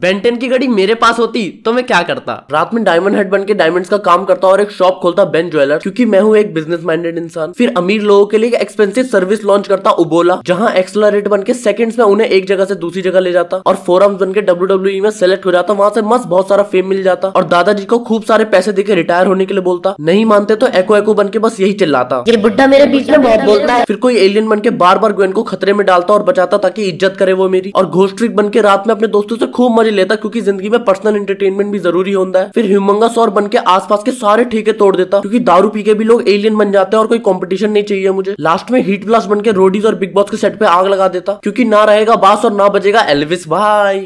Ben Ten की घड़ी मेरे पास होती तो मैं क्या करता रात में डायमंड हेड बन के डायमंड का काम करता और एक शॉप खोलता बेन ज्वेलर क्योंकि मैं हूँ एक बिजनेस माइंडेड इंसान फिर अमीर लोगों के लिए एक्सपेंसिव सर्विस लॉन्च करता उबोला जहाँ एक्सलरेट बन के सेकंड्स में उन्हें एक जगह से दूसरी जगह ले जाता और फोरम बन के डब्ल्यू में सेलेक्ट हो जाता वहाँ से मस्त बहुत सारा फेम मिल जाता और दादाजी को खूब सारे पैसे देकर रिटायर होने के लिए बोलता नहीं मानते तो एको एको बन के बस यही चिल्लाता ये बुढ़ा मेरे बीच में बहुत बोलता है फिर कोई एलियन बन के बार बार ग्वेन को खतरे में डालता और बचाता ताकि इज्जत करे वो मेरी और घोष्ट्रिक बन के रात में अपने दोस्तों से खूब ही लेता क्योंकि जिंदगी में पर्सनल एंटरटेनमेंट भी जरूरी होता है फिर ह्यूमंगस और बन के आसपास के सारे ठेके तोड़ देता क्योंकि दारू पी के भी लोग एलियन बन जाते हैं और कोई कॉम्पिटिशन नहीं चाहिए मुझे लास्ट में हीट ब्लास्ट बन के रोडीज और बिग बॉस के सेट पे आग लगा देता क्योंकि ना रहेगा बास और ना बजेगा एलविस भाई